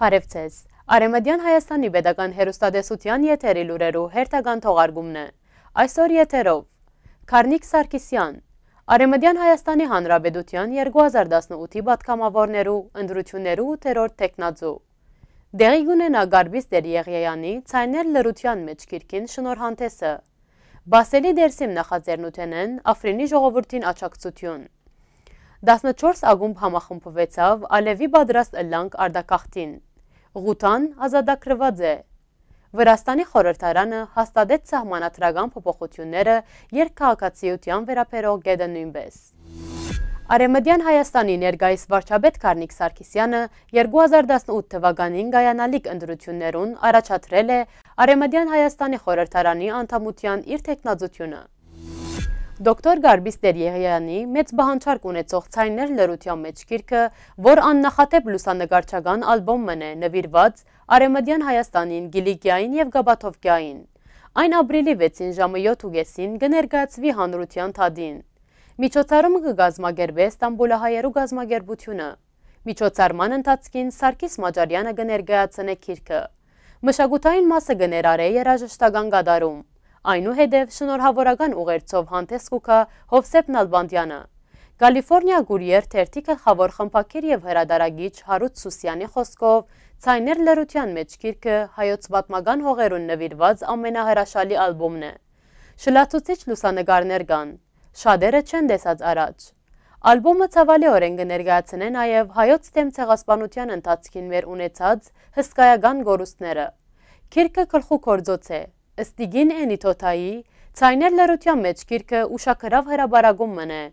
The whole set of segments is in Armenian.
Բարև ձեզ։ Արեմադյան Հայաստանի Պետական Հերոստատեսության եթերի լուրերու հերթական թողարկումն է։ Այսօր եթերով Քարնիկ Սարգսյան, Արեմադյան Հայաստանի Հանրապետության 2018-ի պատգամավորներու ընդրություններու 8-րդ տեխնաձու։ Դեղի գունենա Գարբիս Դերիեղյանի ցայներ լրության մեջ քիրքին շնորհանդեսը։ Բասելի դերսիմ նախաձեռնութենեն Աֆրինի ժողովրդին աճակցություն։ 14 ագումբ համախմբվեցավ Ալևի պատրաստ ըլլանք արդակախտին։ Ղութան ազադագրված է։ Վրաստանի խորհրդարանը հաստատեց սահմանադրական փոփոխությունները երկքաղաքացիության վերաբերող գեդը նույնպես։ Արեմդյան Հայաստանի ներկայիս վարչապետ Կարնիկ Սարգսյանը 2018 թվականին գայանալիք ընդրություններուն առաջացրել է Արեմդյան Հայաստանի խորհրդարանի անդամության իր տեխնազությունը։ Դոկտոր Գարբիս Տերյեղյանի մեծ բանչարկ ունեցող ցայներ լրության մեջ գիրքը, որ աննախատեպ լուսանկարչական ալբոմն է նվիրված Արեմդյան Հայաստանին, Գիլիկիային եւ Գաբաթովկիային։ Այն ապրիլի 6-ին ժամը 7:30-ին կներկայացվի հանրության թադին։ Միջոցառումը կգազմագերվի Ստամբուլահայերու գազմագերբությունը։ Միջոցառման ընթացքին Սարգիս Մաջարյանը կներկայացնե գիրքը։ Մշակութային մասը կներարե երաժշտական գդարում։ Այնուհետև շնորհավորական ուղերձով հանդես կուքա Հովսեփ Նալբանդյանը։ Կալիֆոռնիա գուրիեր թերթի գլխավոր խմբակեր եւ հրադարագիչ Հարութ Սուսյանի խոսքով ցայներ լրության մեջ գիրքը հայոց պատմական հողերուն նվիրված ամենահրաշալի ալբոմն է։ Շլացուցիչ լուսանգարներ կան։ Շատերը չեն տեսած առաջ։ Ալբոմը ցավալիորեն կներկայացնե նաև հայոց թեմ ցեղասպանության ընթացքին վեր ունեցած հսկայական գորուստները։ Քիրքը գլխուկորձոց է, Ստիգին Էնիթոթայի «Ցայներ լրության մեջ» գիրքը ուշագրավ հրաբարագումն է։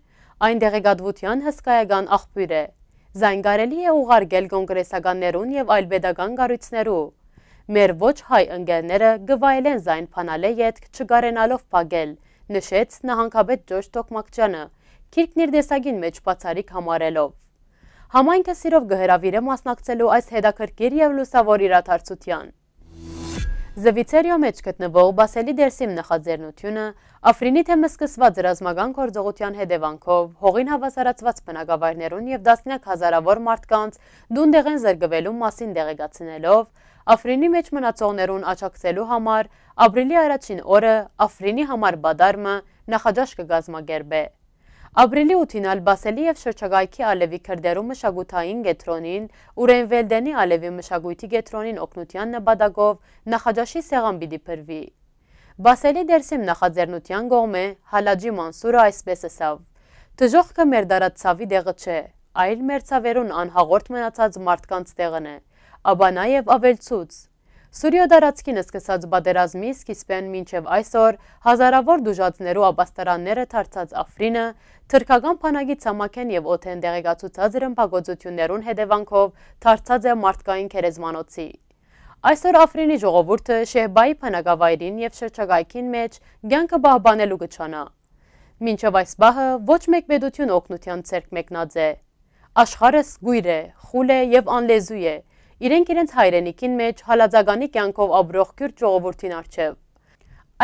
Այն դեղեկատվության հսկայական աղբյուր է։ Զայն կարելի է ուղարկել կոնգրեսականներուն եւ այլ pedagogan կառույցներու։ Մեր ոչ հայ ընկերները գվայելեն զայն փանալե յետք չգարենալով փակել, նշեց նահանգապետ Ջորջ Տոկմակչյանը, քիրքն իր դեսագին մեջ բացարիք համարելով։ Համայնքը սիրով գհրավիրե մասնակցելու այս հետաքրքիր եւ լուսավոր իրաթարցության։ Զվիցերիո մեջ գտնվող Բասելի դերսիմ նախաձերնությունը Աֆրինի թեմը սկսված ռազմական գործողության հետևանքով հողին հավասարացված բնակավայրներուն եւ դասնյակ հազարավոր մարդկանց դունդեղ են զրկվելու մասին դեղեկացնելով Աֆրինի մեջ մնացողներուն աչակցելու համար ապրիլի առաջին օրը Աֆրինի համար բադարմը նախաճաշ կգազմագերբե։ Ապրիլի 8-ին Ալբասելի եւ շրջագայքի Ալևի քրդերու մշակութային գետրոնին, Ուրենվելդենի Ալևի մշակույթի գետրոնին օկնության նպատակով նախաճաշի սեղան պիտի փրվի։ Բասելի դերսիմ նախաձեռնության գողմե Հալաջի Մանսուրը այսպես ասավ. Տժողքը մեր դարածավի դեղը չէ, այլ մեր ցավերուն անհաղորդ մնացած մարդկանց տեղն է, ապա նաև ավելցուց, Սուրյոդարացքին սկսած բադերազմի սկիսպեն մինչև այսօր հազարավոր դուժածներու աբաստարանները թարցած ավրինը, թրկական պանագի ծամակեն և ոթեն դեղեկացուցած ռմպագոծություններուն հետևանքով թարցած է մարդկային կերեզմանոցի։ Այսօր ավրինի ժողովուրդը շեհբայի պանագավայրին և շրջագայքին մեջ գյանքը բահբանելու գճանա։ Մինչև այս բահը ոչ մեկ բեդություն օգնության ծերկ մեկնած է։ Աշխարս գույր է, խուլ է և անլեզու է, իրենք իրենց հայրենիքին մեջ հալածագանի կյանքով ապրող կյուրջ ժողովրդին արջև։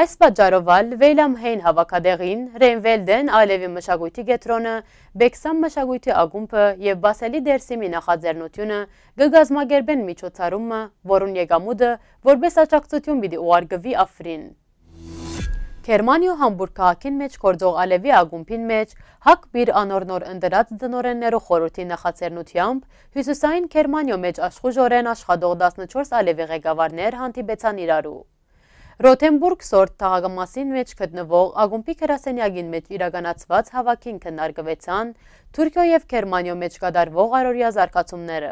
Այս պատճառով ալ Վեյլամ Հեյն հավաքադեղին, Ռեյնվելդեն Ալևի մշակույթի գետրոնը, Բեքսամ մշակույթի ագումբը եւ Բասելի դերսիմի նախաձեռնությունը կգազմագերբեն միջոցառումը, որուն եկամուտը որպես աջակցություն պիտի ուղարկվի Աֆրին։ Թերմանի ու Համբուրգ քաղաքին մեջ կորձող Ալևի ագումբին մեջ հակ բիր անորնոր ընդրած դնորեններու խորհրդի նախաձեռնությամբ հյուսիսային Թերմանիո մեջ աշխուժորեն աշխատող 14 Ալևի ղեկավարներ հանդիպեցան իրարու։ Ռոթենբուրգ սորտ թաղամասին մեջ գտնվող ագումբի քրասենյագին մեջ իրականացված հավաքին քննարկվեցան Թուրքիո եւ Գերմանիո մեջ կատարվող արորիա զարգացումները։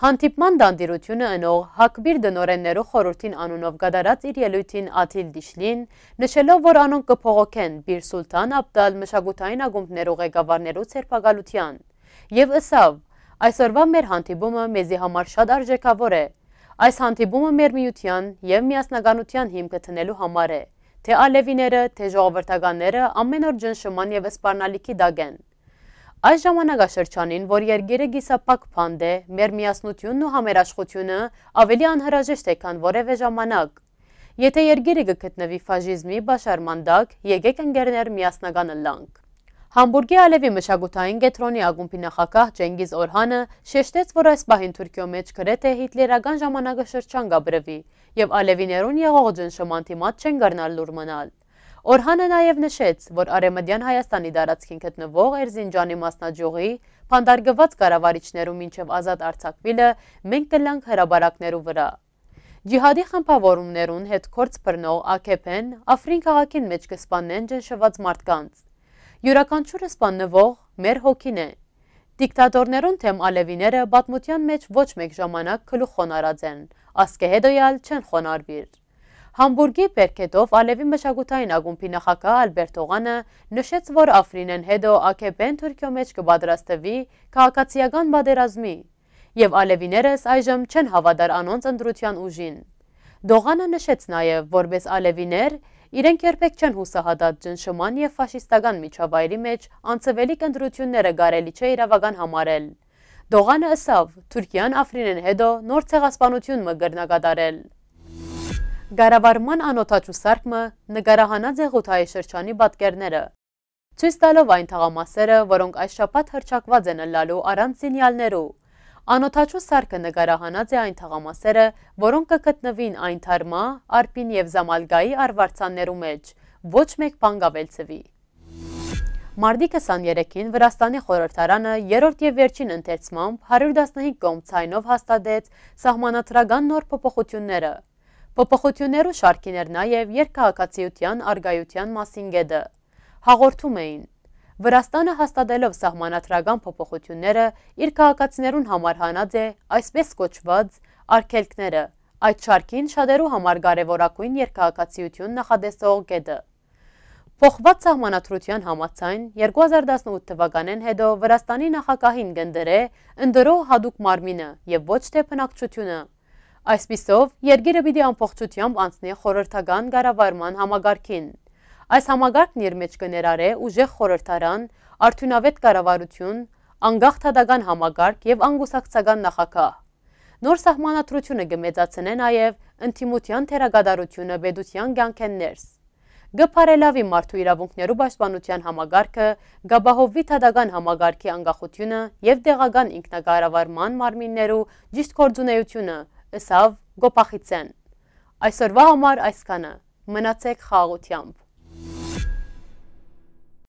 Հանդիպման դանդիրությունը ընող հակբիր դնորեններու խորորդին անունով գադարած իր ելույթին աթիլ դիշլին, նշելով, որ անուն կպողոքեն բիր սուլտան ապտալ մշագութային ագումբներու ղեկավարներու ծերպագալության։ Եվ ըսավ, այսօրվա մեր հանդիպումը մեզի համար շատ արժեքավոր է։ Այս հանդիպումը մեր միության և միասնագանության հիմքը տնելու համար է, թե ալևիները, թե ժողովրդականները ամեն օր ճնշման և սպարնալիքի դագ են։ Այս ժամանակաշրջանին, որ երգերը գիսապակ պանդ է, մեր միասնությունն ու համերաշխությունը ավելի անհրաժեշտ է կան որև է ժամանակ։ Եթե երգերը գկտնվի վաժիզմի բաշարմանդակ, եգեք ընգերներ միասնագանը լանք։ Համբուրգի ալևի մշագութային գետրոնի ագումպի նախակահ ջենգիզ օրհանը շեշտեց, որ այս պահին թուրկյո մեջ գրետ է հիտլերական ժամանակը շրջան գաբրվի և ալևիներուն եղողջն շմանթի մատ չեն գրնալ լուր մնալ։ Օրհանը նաև նշեց, որ Արեմդյան Հայաստանի դարածքին գտնվող Էրզինջանի մասնաճյուղի փանդարգված կառավարիչներու մինչև ազատ արձակվելը մենք կլանք հրաբարակներու վրա։ Ջիհադի խմբավորումներուն հետ կորց բռնող ԱՔՊ-ն Աֆրին քաղաքին մեջ կսպանեն ջնշված մարդկանց։ Յուրաքանչյուրը սպաննվող մեր հոգին է։ Դիկտատորներուն թեմ ալևիները պատմության մեջ ոչ մեկ ժամանակ քլուխ խոնարած են, ասկե հետոյալ չեն խոնարվիր։ Համբուրգի պերքետով ալևի մշագութային ագումպի նախակա ալբերտ ողանը նշեց, որ ավրինեն հետո ակեպեն թուրկյո մեջ կբադրաստվի կաղաքացիական բադերազմի և ալևիներս այժմ չեն հավադար անոնց ընդրության ուժին։ Դողանը նշեց նաև, որբես ալևիներ իրենք երբեք չեն հուսահատած ճնշման և ֆաշիստական միջավայրի մեջ անցվելի կնդրությունները գարելի չէ իրավական համարել։ Դողանը ըսավ, Թուրքիան Աֆրինեն հետո նոր ցեղասպանություն մը գրնակատարել։ Գարավարման անոթաչու սարկմը նգարահանած է Ղութայի շրջանի բատկերները։ Ցույց տալով այն թաղամասերը, որոնք այս շաբաթ հրճակված են լալու առանց սինյալներու։ Անոթաչու սարկը նգարահանած է այն թաղամասերը, որոնք կգտնվին այն թարմա, արպին եւ զամալգայի արվարցաններու մեջ, ոչ մեկ բան գավելցվի։ Մարդի 23-ին Վրաստանի խորհրդարանը երրորդ եւ վերջին ընթերցմամբ 115 կողմ ցայնով հաստատեց սահմանադրական նոր փոփոխությունները։ Փոփոխություններու շարքին էր նաև երկհակացիության արգայության մասին գեդը։ Հաղորդում էին. Վրաստանը հաստատելով սահմանադրական փոփոխությունները իր քաղաքացիներուն համար հանած է այսպես կոչված արգելքները, այդ շարքին շատերու համար կարևորակույն երկհակացիություն նախադեսող գեդը։ Փոխված սահմանադրության համաձայն 2018 թվականին հետո Վրաստանի նախագահին գնդրե ընդրող հadoop մարմինը եւ ոչ թե բնակչությունը Այսպիսով, երգիրը պիտի ամպողջությամբ անցնի խորհրդական գարավարման համագարքին։ Այս համագարքն իր մեջ կներարե ուժեղ խորհրդարան, արդյունավետ կառավարություն, անգաղթադական համագարք եւ անգուսակցական նախակահ։ Նոր սահմանադրությունը կմեծացնե նաեւ ընտիմության թերագադարությունը բեդության ցանկեններս։ Գփարելավի մարդու իրավունքներու պաշտպանության համագարքը, գաբահովի թադական համագարքի անգախությունը եւ դեղական ինքնակառավարման մարմիններու ճիշտ կորձունեությունը Եսավ Գոպախիցեն։ Այսօրվա համար այսքանը։ Մնացեք խաղաղությամբ։